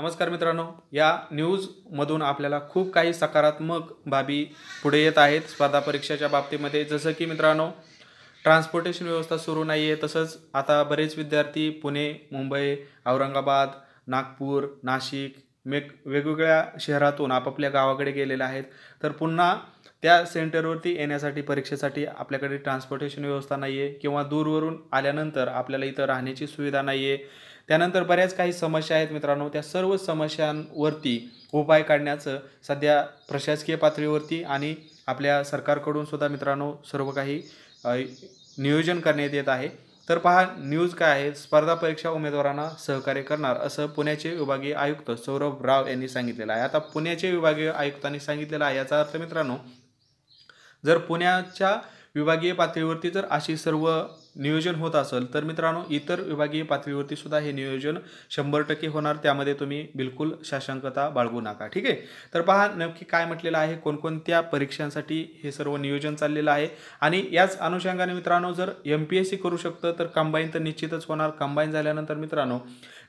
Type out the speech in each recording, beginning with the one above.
नमस्कार मित्रांनो या न्यूजमधून आपल्याला खूप काही सकारात्मक बाबी पुढे येत आहेत स्पर्धा परीक्षेच्या बाबतीमध्ये जसं की मित्रांनो ट्रान्सपोर्टेशन व्यवस्था सुरू नाही आहे तसंच आता बरेच विद्यार्थी पुणे मुंबई औरंगाबाद नागपूर नाशिक वेग वेगवेगळ्या शहरातून आपापल्या गावाकडे गेलेले आहेत तर पुन्हा त्या सेंटरवरती येण्यासाठी परीक्षेसाठी आपल्याकडे ट्रान्सपोर्टेशन व्यवस्था नाही आहे किंवा दूरवरून आल्यानंतर आपल्याला इथं राहण्याची सुविधा नाही आहे त्यानंतर बऱ्याच काही समस्या आहेत मित्रांनो त्या सर्व समस्यांवरती उपाय काढण्याचं सध्या प्रशासकीय पातळीवरती आणि आपल्या सरकारकडूनसुद्धा मित्रांनो सर्व काही नियोजन करण्यात येत आहे तर पहा न्यूज काय आहे स्पर्धा परीक्षा उमेदवारांना सहकार्य करणार असं पुण्याचे विभागीय आयुक्त सौरभ राव यांनी सांगितलेलं आहे आता पुण्याचे विभागीय आयुक्तांनी सांगितलेलं आहे याचा अर्थ मित्रांनो जर पुण्याच्या विभागीय पातळीवरती जर अशी सर्व नियोजन होत असेल तर मित्रांनो इतर विभागीय पातळीवरती सुद्धा हे नियोजन शंभर टक्के होणार त्यामध्ये तुम्ही बिलकुल शाशंकता बाळगू नका ठीक आहे तर पहा नक्की काय म्हटलेलं आहे कोणकोणत्या परीक्षांसाठी हे सर्व नियोजन चाललेलं आहे आणि याच अनुषंगाने मित्रांनो जर एम पी एस सी करू शकतं तर कंबाईन तर निश्चितच होणार कंबाईन झाल्यानंतर मित्रांनो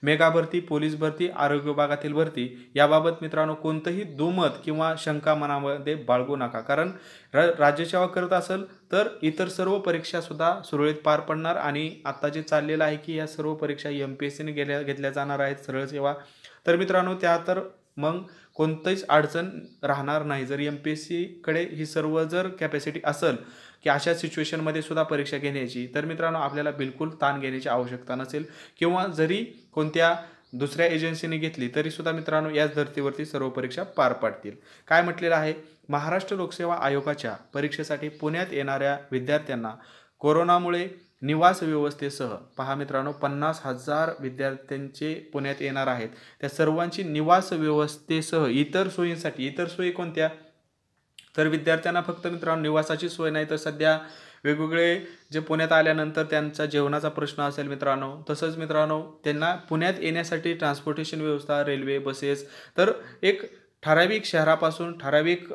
मेगा भरती पोलीस भरती आरोग्य विभागातील भरती याबाबत मित्रांनो कोणतंही दुमत किंवा शंका मनामध्ये बाळगू नका कारण र राज्यसेवा करत असेल तर इतर सर्व परीक्षा सुद्धा सुरळीत पार पार पडणार आणि आता जे चाललेलं आहे की या सर्व परीक्षा एम पी एस सीने गेल्या घेतल्या जाणार आहेत सरळ सेवा तर मित्रांनो त्या तर मग कोणतंच अडचण राहणार नाही जर एम पी एस सीकडे ही सर्व जर कॅपॅसिटी असेल की अशा सिच्युएशनमध्ये सुद्धा परीक्षा घेण्याची तर मित्रांनो आपल्याला बिलकुल ताण घेण्याची आवश्यकता नसेल किंवा जरी कोणत्या दुसऱ्या एजन्सीने घेतली तरी सुद्धा मित्रांनो याच धर्तीवरती सर्व परीक्षा पार पाडतील काय म्हटलेलं आहे महाराष्ट्र लोकसेवा आयोगाच्या परीक्षेसाठी पुण्यात येणाऱ्या विद्यार्थ्यांना कोरोनामुळे निवास व्यवस्थेसह पहा मित्रांनो पन्नास हजार विद्यार्थ्यांचे पुण्यात येणार आहेत त्या सर्वांची निवास व्यवस्थेसह इतर सोयींसाठी इतर सोयी कोणत्या तर विद्यार्थ्यांना फक्त मित्रांनो निवासाची सोय नाही तर सध्या वेगवेगळे जे पुण्यात आल्यानंतर त्यांचा जेवणाचा प्रश्न असेल मित्रांनो तसंच मित्रांनो त्यांना पुण्यात येण्यासाठी ट्रान्सपोर्टेशन व्यवस्था रेल्वे बसेस तर एक ठराविक शहरापासून ठराविक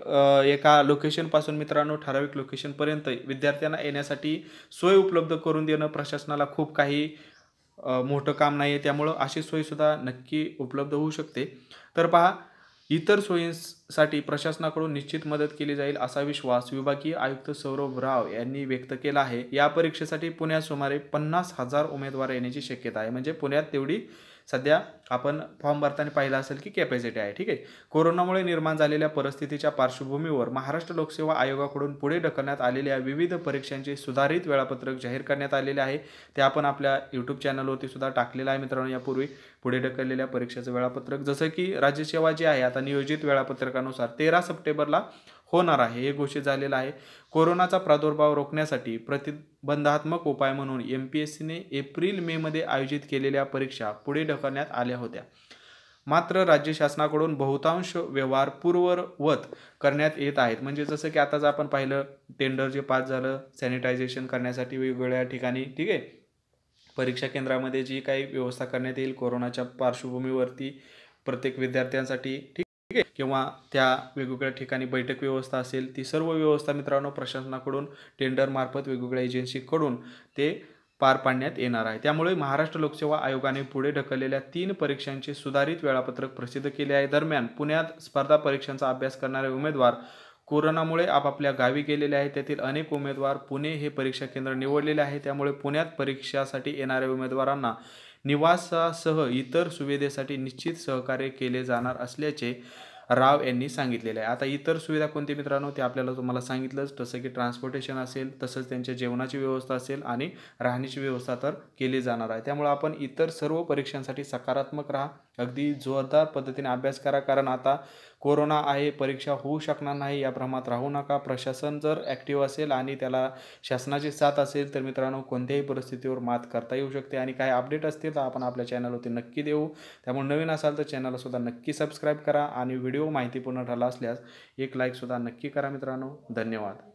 एका लोकेशनपासून मित्रांनो ठराविक लोकेशनपर्यंत विद्यार्थ्यांना येण्यासाठी सोय उपलब्ध करून देणं प्रशासनाला खूप काही मोठं काम नाही आहे त्यामुळं अशी सोयसुद्धा नक्की उपलब्ध होऊ शकते तर पहा इतर सोयींसाठी प्रशासनाकडून निश्चित मदत केली जाईल असा विश्वास विभागीय आयुक्त सौरभ राव यांनी व्यक्त केला आहे या परीक्षेसाठी पुण्यात सुमारे पन्नास हजार उमेदवार येण्याची शक्यता आहे म्हणजे पुण्यात तेवढी सध्या आपण फॉर्म भरताना पाहिलं असेल की कॅपॅसिटी आहे ठीक आहे कोरोनामुळे निर्माण झालेल्या परिस्थितीच्या पार्श्वभूमीवर महाराष्ट्र लोकसेवा आयोगाकडून पुढे ढकलण्यात आलेल्या विविध परीक्षांचे सुधारित वेळापत्रक जाहीर करण्यात आलेले आहे ते आपण आपल्या यूट्यूब चॅनलवरती सुद्धा टाकलेलं आहे मित्रांनो यापूर्वी पुढे ढकललेल्या परीक्षेचं वेळापत्रक जसं की राज्यसेवा जी आहे आता नियोजित वेळापत्रकानुसार तेरा सप्टेंबरला होणार आहे हे घोषित झालेलं आहे कोरोनाचा प्रादुर्भाव रोखण्यासाठी प्रतिबंधात्मक उपाय म्हणून एम पी एस सीने एप्रिल मेमध्ये आयोजित केलेल्या परीक्षा पुढे ढकलण्यात आल्या होत्या मात्र राज्य शासनाकडून बहुतांश व्यवहार पूर्ववत करण्यात येत आहेत म्हणजे जसं की आताच आपण पाहिलं टेंडर जे पास झालं सॅनिटायझेशन करण्यासाठी वेगवेगळ्या ठिकाणी ठीक आहे परीक्षा केंद्रामध्ये जी काही व्यवस्था करण्यात येईल कोरोनाच्या पार्श्वभूमीवरती प्रत्येक विद्यार्थ्यांसाठी ठीक ठीक आहे किंवा त्या वेगवेगळ्या ठिकाणी बैठक व्यवस्था असेल ती सर्व व्यवस्था मित्रांनो प्रशासनाकडून टेंडरमार्फत वेगवेगळ्या एजन्सीकडून ते पार पाडण्यात येणार आहे त्यामुळे महाराष्ट्र लोकसेवा आयोगाने पुढे ढकललेल्या तीन परीक्षांचे सुधारित वेळापत्रक प्रसिद्ध केले आहे दरम्यान पुण्यात स्पर्धा परीक्षांचा अभ्यास करणारे उमेदवार कोरोनामुळे आपापल्या गावी गेलेले आहेत त्यातील अनेक उमेदवार पुणे हे परीक्षा केंद्र निवडलेले आहे त्यामुळे पुण्यात परीक्षासाठी येणाऱ्या उमेदवारांना निवासासह इतर सुविधेसाठी निश्चित सहकार्य केले जाणार असल्याचे राव यांनी सांगितलेले आहे आता इतर सुविधा कोणती मित्रांनो ते आपल्याला तुम्हाला सांगितलंच जसं की ट्रान्सपोर्टेशन असेल तसंच त्यांच्या जेवणाची व्यवस्था असेल आणि राहण्याची व्यवस्था तर केली जाणार आहे त्यामुळे आपण इतर सर्व परीक्षांसाठी सकारात्मक राहा अगदी जोरदार पद्धतीने अभ्यास करा कारण आता कोरोना आहे परीक्षा होऊ शकणार नाही या भ्रमात राहू नका प्रशासन जर ॲक्टिव्ह असेल आणि त्याला शासनाची साथ असेल तर मित्रांनो कोणत्याही परिस्थितीवर मात करता येऊ शकते आणि काही अपडेट असतील तर आपण आपल्या चॅनलवरती नक्की देऊ त्यामुळे नवीन असाल तर चॅनलसुद्धा नक्की सबस्क्राईब करा आणि व्हिडिओ माहितीपूर्ण ठरला असल्यास एक लाईकसुद्धा नक्की करा मित्रांनो धन्यवाद